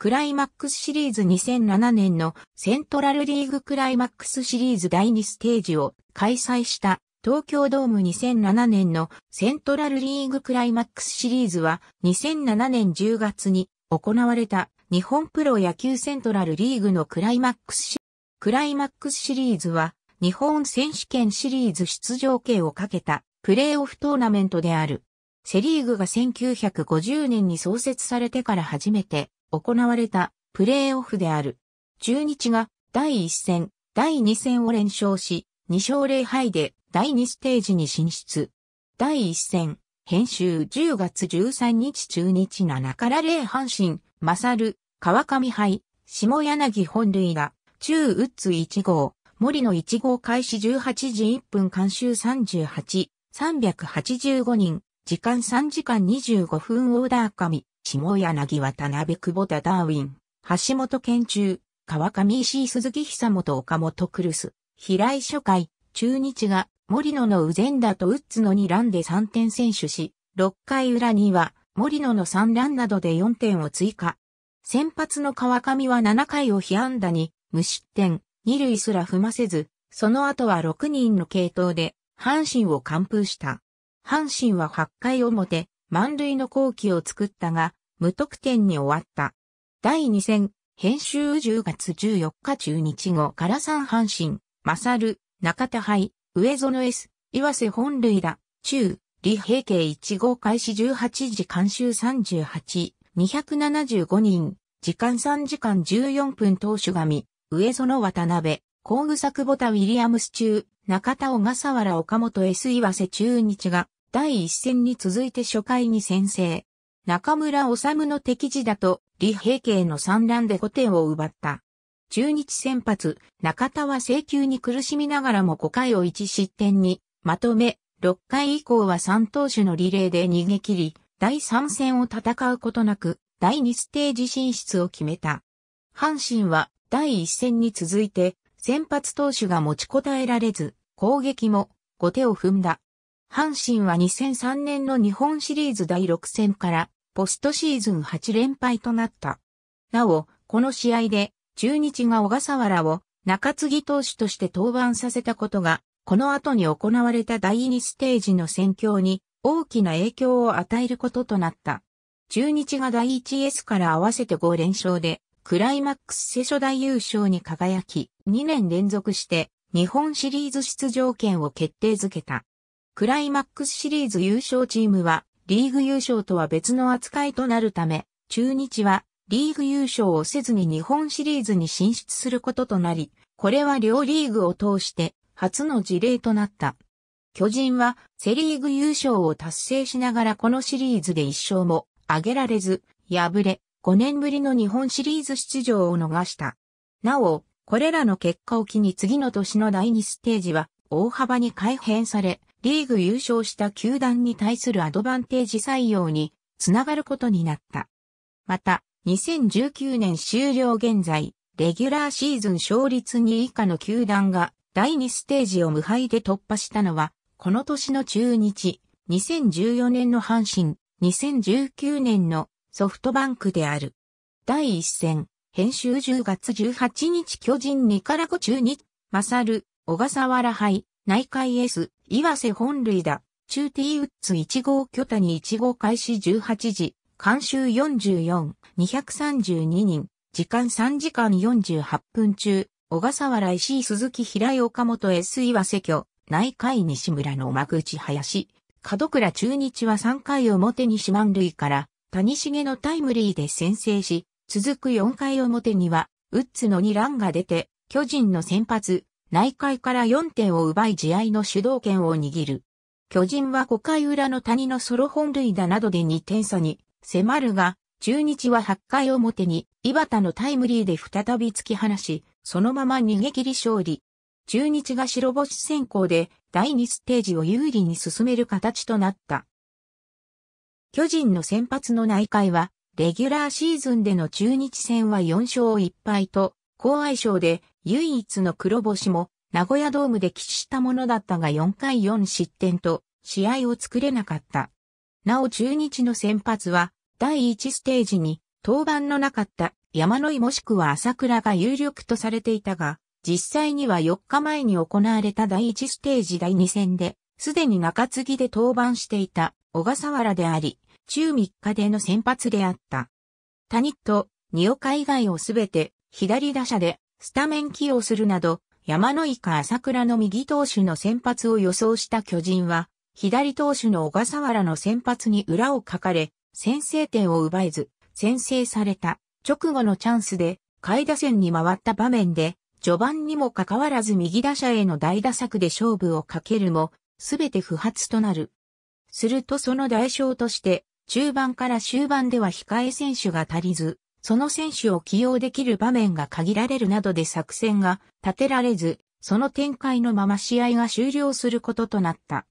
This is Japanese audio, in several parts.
クライマックスシリーズ2007年のセントラルリーグクライマックスシリーズ第2ステージを開催した東京ドーム2007年のセントラルリーグクライマックスシリーズは2007年10月に行われた日本プロ野球セントラルリーグのクライマックスシリーズ。クライマックスシリーズは日本選手権シリーズ出場権をかけたプレーオフトーナメントである。セリーグが1950年に創設されてから初めて行われたプレーオフである。中日が第1戦、第2戦を連勝し、2勝0敗で第2ステージに進出。第1戦、編集10月13日中日7から0阪神、マサル、川上杯、下柳本類が、中ウッズ1号、森の1号開始18時1分監修38、385人、時間3時間25分オーダー神、下柳渡辺久保田ダーウィン、橋本健中、川上石井鈴木久本岡本クルス、平井初回、中日が森野のウゼンダとウッズの2ランで3点選手し、6回裏には森野の3ランなどで4点を追加。先発の川上は7回を被安打に無失点、2塁すら踏ませず、その後は6人の継投で阪神を完封した。阪神は8回表、満塁の後期を作ったが、無得点に終わった。第2戦、編集10月14日中日後から3阪神、マサル、中田杯、上園 S、岩瀬本塁打、中、李平家1号開始18時監修38、275人、時間3時間14分投手神、上園渡辺、工具作ボタウィリアムス中、中田小笠原岡本 S 岩瀬中日が、第一戦に続いて初回に先制。中村治の敵地だと、李平慶の三乱で5点を奪った。中日先発、中田は制球に苦しみながらも5回を1失点に、まとめ、6回以降は3投手のリレーで逃げ切り、第3戦を戦うことなく、第2ステージ進出を決めた。阪神は第1戦に続いて、先発投手が持ちこたえられず、攻撃も5手を踏んだ。阪神は2003年の日本シリーズ第6戦からポストシーズン8連敗となった。なお、この試合で中日が小笠原を中継ぎ投手として登板させたことが、この後に行われた第2ステージの戦況に大きな影響を与えることとなった。中日が第 1S から合わせて5連勝で、クライマックス世初代優勝に輝き、2年連続して日本シリーズ出場権を決定づけた。クライマックスシリーズ優勝チームは、リーグ優勝とは別の扱いとなるため、中日は、リーグ優勝をせずに日本シリーズに進出することとなり、これは両リーグを通して、初の事例となった。巨人は、セリーグ優勝を達成しながらこのシリーズで一勝も、挙げられず、敗れ、5年ぶりの日本シリーズ出場を逃した。なお、これらの結果を機に次の年の第2ステージは、大幅に改変され、リーグ優勝した球団に対するアドバンテージ採用につながることになった。また、2019年終了現在、レギュラーシーズン勝率2以下の球団が第2ステージを無敗で突破したのは、この年の中日、2014年の阪神、2019年のソフトバンクである。第1戦、編集10月18日巨人ニカラコ中日、マサル、小笠原杯、内海 S、岩瀬本類打、中ーウッズ1号巨谷1号開始18時、監修44、232人、時間3時間48分中、小笠原石井鈴木平井岡本 S 岩瀬巨、内海西村の間口林、角倉中日は3回表に四万塁から、谷繁のタイムリーで先制し、続く4回表には、ウッズの2ランが出て、巨人の先発、内海から4点を奪い試合の主導権を握る。巨人は5回裏の谷のソロ本塁打などで2点差に迫るが、中日は8回表に井端のタイムリーで再び突き放し、そのまま逃げ切り勝利。中日が白星先行で第2ステージを有利に進める形となった。巨人の先発の内海は、レギュラーシーズンでの中日戦は4勝1敗と、高相性で唯一の黒星も名古屋ドームで喫したものだったが4回4失点と試合を作れなかった。なお中日の先発は第1ステージに登板のなかった山野井もしくは朝倉が有力とされていたが、実際には4日前に行われた第1ステージ第2戦で、すでに中継ぎで登板していた小笠原であり、中3日での先発であった。谷と、二岡以外をすべて左打者でスタメン起用するなど、山の井か朝倉の右投手の先発を予想した巨人は、左投手の小笠原の先発に裏をかかれ、先制点を奪えず、先制された直後のチャンスで、下位打線に回った場面で、序盤にもかかわらず右打者への大打策で勝負をかけるも、すべて不発となる。するとその代償として、中盤から終盤では控え選手が足りず、その選手を起用できる場面が限られるなどで作戦が立てられず、その展開のまま試合が終了することとなった。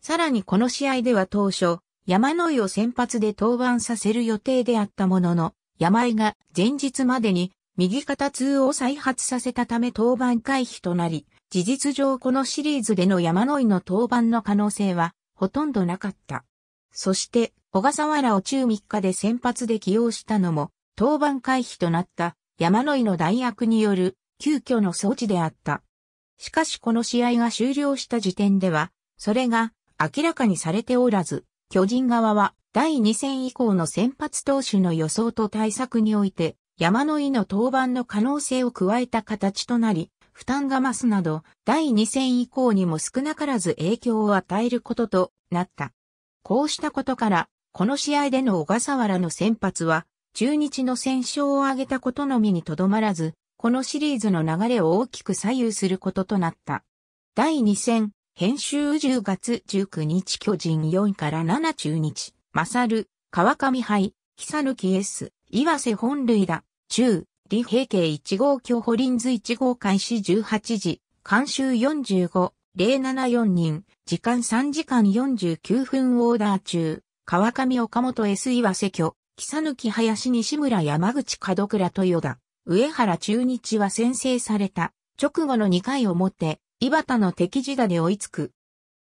さらにこの試合では当初、山野井を先発で登板させる予定であったものの、山井が前日までに右肩痛を再発させたため登板回避となり、事実上このシリーズでの山野井の登板の可能性はほとんどなかった。そして、小笠原を中3日で先発で起用したのも、登板回避となった山野井の代役による急遽の装置であった。しかしこの試合が終了した時点では、それが明らかにされておらず、巨人側は第2戦以降の先発投手の予想と対策において、山の井の登板の可能性を加えた形となり、負担が増すなど、第2戦以降にも少なからず影響を与えることとなった。こうしたことから、この試合での小笠原の先発は、中日の戦勝を挙げたことのみにとどまらず、このシリーズの流れを大きく左右することとなった。第2戦、編集10月19日巨人4から7中日、マサル、川上杯、久抜き S、岩瀬本塁打、中、李平家1号巨保林図1号開始18時、監修45、074人、時間3時間49分オーダー中、川上岡本 S 岩瀬巨、木佐木林西村山口門倉豊田、上原中日は先制された。直後の2回表、井端の敵地打で追いつく。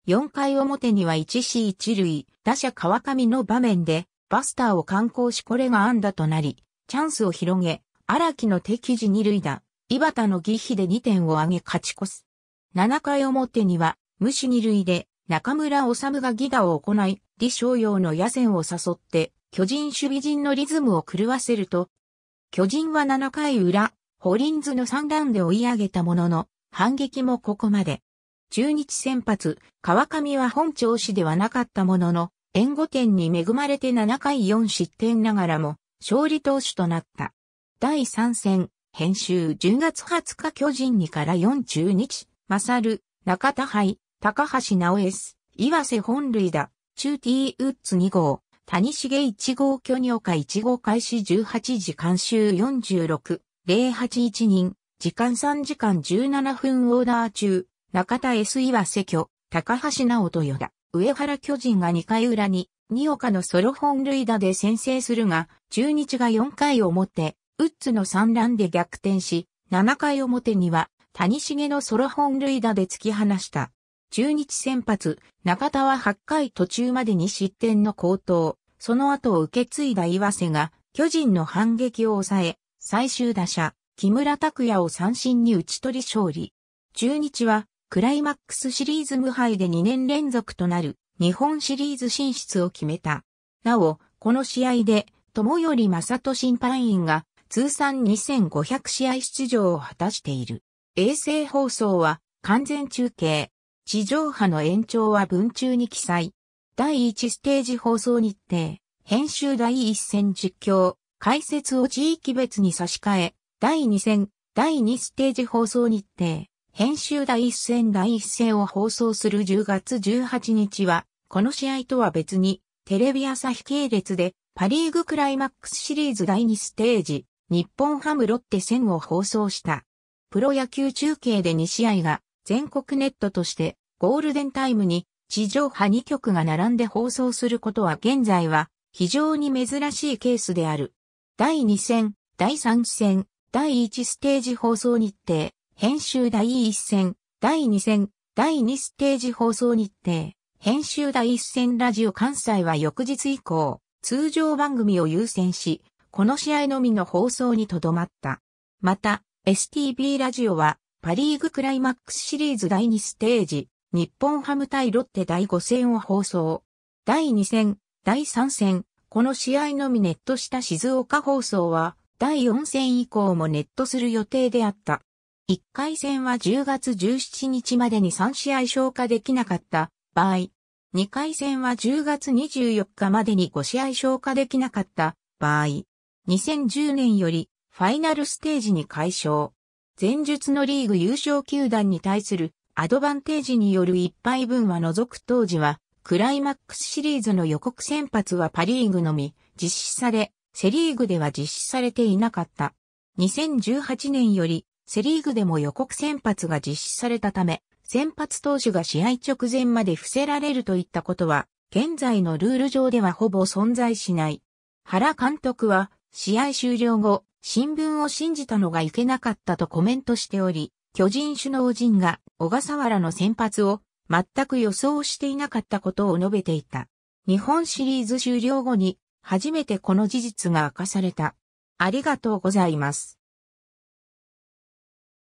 4回表には一死一塁、打者川上の場面で、バスターを観光しこれが安打となり、チャンスを広げ、荒木の敵地二塁打、井端の儀飛で2点を挙げ勝ち越す。7回表には、無視二塁で、中村治が儀打を行い、李商用の野戦を誘って、巨人守備陣のリズムを狂わせると、巨人は7回裏、ホリンズの3段で追い上げたものの、反撃もここまで。中日先発、川上は本調子ではなかったものの、援護点に恵まれて7回4失点ながらも、勝利投手となった。第3戦、編集10月20日巨人2から4中日、マサル、中田杯、高橋直江岩瀬本塁打、中 T ウッズ2号。谷重1号巨乳化1号開始18時監修46、081人、時間3時間17分オーダー中、中田 S 岩瀬巨、高橋直人よだ、上原巨人が2回裏に、二岡のソロ本塁打で先制するが、中日が4回表、ウッズの3乱で逆転し、7回表には、谷重のソロ本塁打で突き放した。中日先発、中田は8回途中までに失点の高騰、その後を受け継いだ岩瀬が、巨人の反撃を抑え、最終打者、木村拓也を三振に打ち取り勝利。中日は、クライマックスシリーズ無敗で2年連続となる、日本シリーズ進出を決めた。なお、この試合で、友より正人審判員が、通算2500試合出場を果たしている。衛星放送は、完全中継。地上波の延長は文中に記載。第1ステージ放送日程、編集第1戦実況、解説を地域別に差し替え、第2戦、第2ステージ放送日程、編集第1戦第1戦を放送する10月18日は、この試合とは別に、テレビ朝日系列で、パリーグクライマックスシリーズ第2ステージ、日本ハムロッテ戦を放送した。プロ野球中継で2試合が全国ネットとしてゴールデンタイムに地上波2局が並んで放送することは現在は非常に珍しいケースである。第2戦、第3戦、第1ステージ放送日程、編集第1戦、第2戦、第2ステージ放送日程、編集第1戦ラジオ関西は翌日以降、通常番組を優先し、この試合のみの放送にとどまった。また、STB ラジオはパリーグクライマックスシリーズ第2ステージ、日本ハム対ロッテ第5戦を放送。第2戦、第3戦、この試合のみネットした静岡放送は、第4戦以降もネットする予定であった。1回戦は10月17日までに3試合消化できなかった場合、2回戦は10月24日までに5試合消化できなかった場合、2010年よりファイナルステージに解消。前述のリーグ優勝球団に対するアドバンテージによる1敗分は除く当時は、クライマックスシリーズの予告先発はパリーグのみ実施され、セリーグでは実施されていなかった。2018年よりセリーグでも予告先発が実施されたため、先発投手が試合直前まで伏せられるといったことは、現在のルール上ではほぼ存在しない。原監督は、試合終了後、新聞を信じたのがいけなかったとコメントしており、巨人首脳陣が小笠原の先発を全く予想していなかったことを述べていた。日本シリーズ終了後に初めてこの事実が明かされた。ありがとうございます。